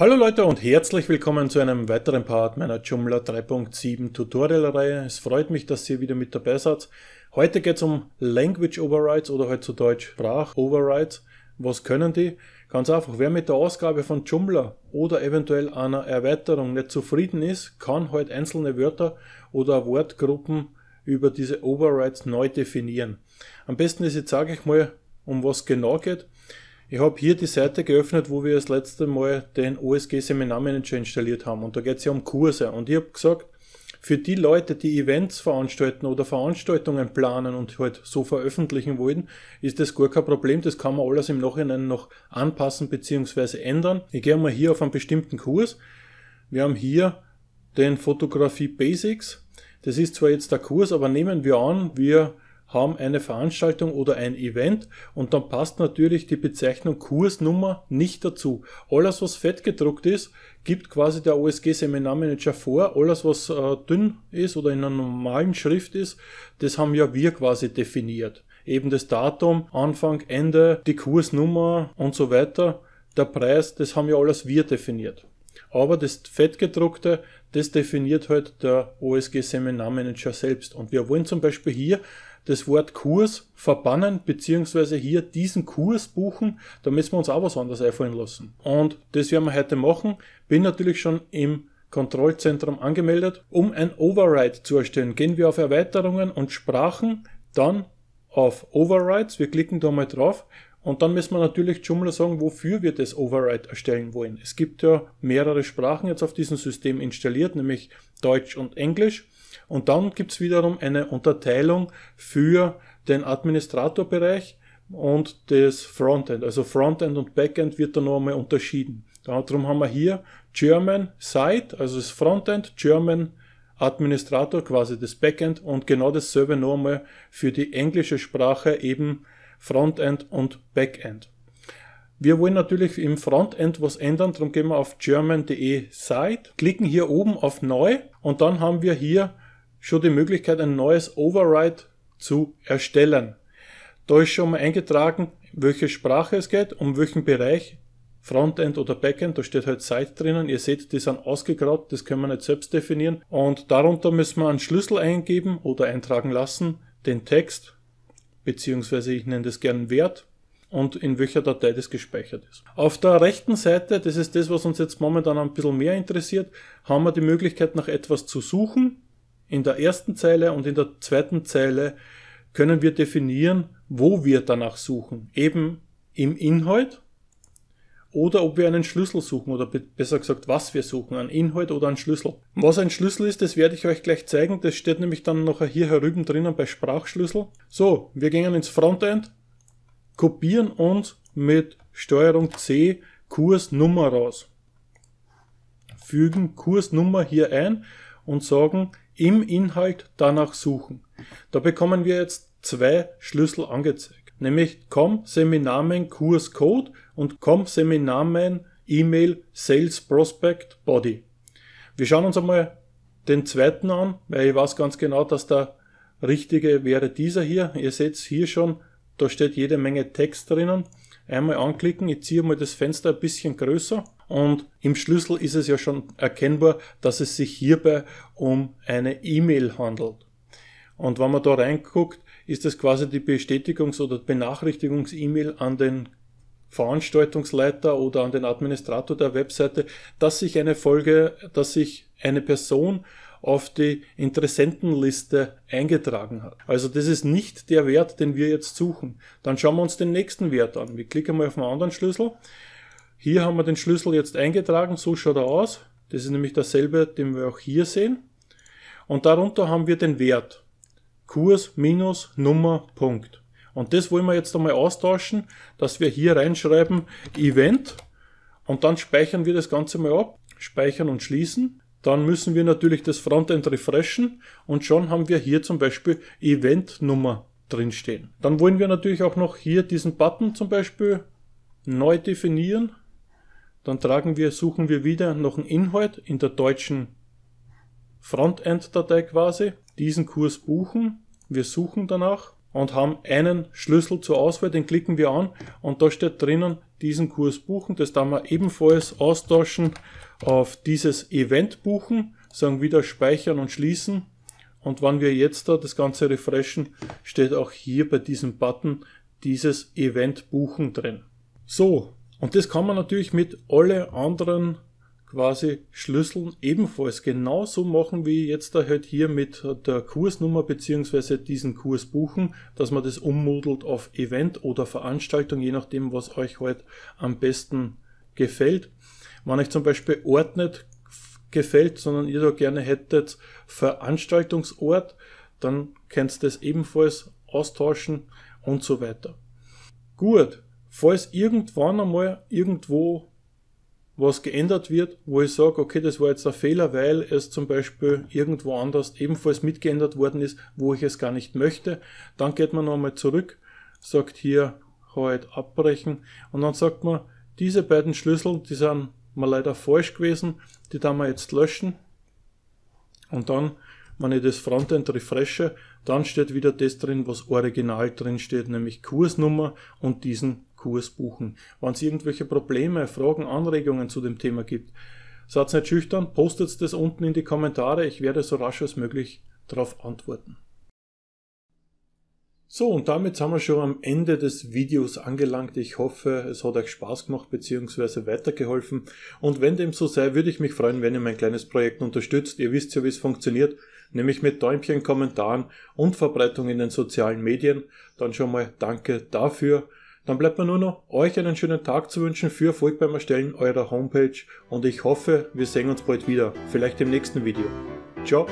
Hallo Leute und herzlich willkommen zu einem weiteren Part meiner Joomla 3.7 Tutorial Reihe. Es freut mich, dass ihr wieder mit dabei seid. Heute geht es um Language Overrides oder halt zu Deutsch Sprach Overrides. Was können die? Ganz einfach, wer mit der Ausgabe von Joomla oder eventuell einer Erweiterung nicht zufrieden ist, kann halt einzelne Wörter oder Wortgruppen über diese Overrides neu definieren. Am besten ist, jetzt sage ich mal, um was genau geht. Ich habe hier die Seite geöffnet, wo wir das letzte Mal den OSG Seminarmanager installiert haben. Und da geht es ja um Kurse. Und ich habe gesagt, für die Leute, die Events veranstalten oder Veranstaltungen planen und halt so veröffentlichen wollen, ist das gar kein Problem. Das kann man alles im Nachhinein noch anpassen bzw. ändern. Ich gehe mal hier auf einen bestimmten Kurs. Wir haben hier den Fotografie Basics. Das ist zwar jetzt der Kurs, aber nehmen wir an, wir haben eine Veranstaltung oder ein Event und dann passt natürlich die Bezeichnung Kursnummer nicht dazu. Alles, was fett gedruckt ist, gibt quasi der OSG Seminarmanager vor. Alles, was äh, dünn ist oder in einer normalen Schrift ist, das haben ja wir quasi definiert. Eben das Datum, Anfang, Ende, die Kursnummer und so weiter. Der Preis, das haben ja alles wir definiert. Aber das Fettgedruckte, das definiert halt der OSG Seminarmanager selbst. Und wir wollen zum Beispiel hier das Wort Kurs verbannen, beziehungsweise hier diesen Kurs buchen, da müssen wir uns auch was anderes einfallen lassen. Und das werden wir heute machen. Bin natürlich schon im Kontrollzentrum angemeldet. Um ein Override zu erstellen, gehen wir auf Erweiterungen und Sprachen, dann auf Overrides. Wir klicken da mal drauf. Und dann müssen wir natürlich Joomla sagen, wofür wir das Override erstellen wollen. Es gibt ja mehrere Sprachen jetzt auf diesem System installiert, nämlich Deutsch und Englisch. Und dann gibt es wiederum eine Unterteilung für den Administratorbereich und das Frontend. Also Frontend und Backend wird dann nochmal unterschieden. Darum haben wir hier German Site, also das Frontend, German Administrator, quasi das Backend und genau dasselbe nochmal für die englische Sprache eben Frontend und Backend. Wir wollen natürlich im Frontend was ändern, darum gehen wir auf german.de Site, klicken hier oben auf Neu und dann haben wir hier schon die Möglichkeit, ein neues Override zu erstellen. Da ist schon mal eingetragen, welche Sprache es geht, um welchen Bereich, Frontend oder Backend, da steht halt Site drinnen. Ihr seht, die sind ausgegraut, das können wir nicht selbst definieren. Und darunter müssen wir einen Schlüssel eingeben oder eintragen lassen, den Text, beziehungsweise ich nenne das gerne Wert und in welcher Datei das gespeichert ist. Auf der rechten Seite, das ist das, was uns jetzt momentan ein bisschen mehr interessiert, haben wir die Möglichkeit nach etwas zu suchen in der ersten Zeile und in der zweiten Zeile können wir definieren, wo wir danach suchen. Eben im Inhalt oder ob wir einen Schlüssel suchen oder besser gesagt, was wir suchen, einen Inhalt oder einen Schlüssel. Was ein Schlüssel ist, das werde ich euch gleich zeigen. Das steht nämlich dann noch hier herüben drinnen bei Sprachschlüssel. So, wir gehen ins Frontend, kopieren uns mit Steuerung C Kursnummer raus. Fügen Kursnummer hier ein und sagen im Inhalt danach suchen. Da bekommen wir jetzt zwei Schlüssel angezeigt, nämlich com Seminarmen Kurs Code und com Seminarmen E-Mail Sales Prospect Body. Wir schauen uns einmal den zweiten an, weil ich weiß ganz genau, dass der richtige wäre dieser hier. Ihr seht es hier schon, da steht jede Menge Text drinnen. Einmal anklicken, ich ziehe mal das Fenster ein bisschen größer und im Schlüssel ist es ja schon erkennbar, dass es sich hierbei um eine E-Mail handelt. Und wenn man da reinguckt, ist das quasi die Bestätigungs- oder Benachrichtigungs-E-Mail an den Veranstaltungsleiter oder an den Administrator der Webseite, dass sich eine Folge, dass sich eine Person auf die Interessentenliste eingetragen hat. Also das ist nicht der Wert, den wir jetzt suchen. Dann schauen wir uns den nächsten Wert an. Wir klicken mal auf einen anderen Schlüssel hier haben wir den Schlüssel jetzt eingetragen, so schaut er aus. Das ist nämlich dasselbe, den wir auch hier sehen. Und darunter haben wir den Wert. Kurs minus Nummer Punkt. Und das wollen wir jetzt einmal austauschen, dass wir hier reinschreiben Event und dann speichern wir das Ganze mal ab. Speichern und schließen. Dann müssen wir natürlich das Frontend refreshen und schon haben wir hier zum Beispiel Event Nummer drinstehen. Dann wollen wir natürlich auch noch hier diesen Button zum Beispiel neu definieren dann tragen wir, suchen wir wieder noch einen Inhalt in der deutschen Frontend-Datei quasi, diesen Kurs buchen, wir suchen danach und haben einen Schlüssel zur Auswahl, den klicken wir an und da steht drinnen, diesen Kurs buchen, das dann wir ebenfalls austauschen auf dieses Event buchen, sagen wieder speichern und schließen und wenn wir jetzt da das Ganze refreshen, steht auch hier bei diesem Button dieses Event buchen drin. So, und das kann man natürlich mit alle anderen quasi Schlüsseln ebenfalls genauso machen wie jetzt da halt hier mit der Kursnummer beziehungsweise diesen Kurs buchen, dass man das ummodelt auf Event oder Veranstaltung, je nachdem, was euch halt am besten gefällt. Wenn euch zum Beispiel Ort nicht gefällt, sondern ihr da gerne hättet Veranstaltungsort, dann könnt ihr das ebenfalls austauschen und so weiter. Gut, falls irgendwann einmal irgendwo was geändert wird, wo ich sage, okay, das war jetzt ein Fehler, weil es zum Beispiel irgendwo anders ebenfalls mitgeändert worden ist, wo ich es gar nicht möchte, dann geht man nochmal zurück, sagt hier halt abbrechen und dann sagt man, diese beiden Schlüssel, die sind mal leider falsch gewesen, die da wir jetzt löschen und dann, wenn ich das Frontend refreshe, dann steht wieder das drin, was original drin steht, nämlich Kursnummer und diesen Kurs buchen. Wenn es irgendwelche Probleme, Fragen, Anregungen zu dem Thema gibt, seid nicht schüchtern, postet das unten in die Kommentare. Ich werde so rasch als möglich darauf antworten. So, und damit sind wir schon am Ende des Videos angelangt. Ich hoffe, es hat euch Spaß gemacht bzw. weitergeholfen. Und wenn dem so sei, würde ich mich freuen, wenn ihr mein kleines Projekt unterstützt. Ihr wisst ja, wie es funktioniert, nämlich mit Däumchen, Kommentaren und Verbreitung in den sozialen Medien. Dann schon mal danke dafür. Dann bleibt mir nur noch, euch einen schönen Tag zu wünschen für Erfolg beim Erstellen eurer Homepage und ich hoffe, wir sehen uns bald wieder, vielleicht im nächsten Video. Ciao!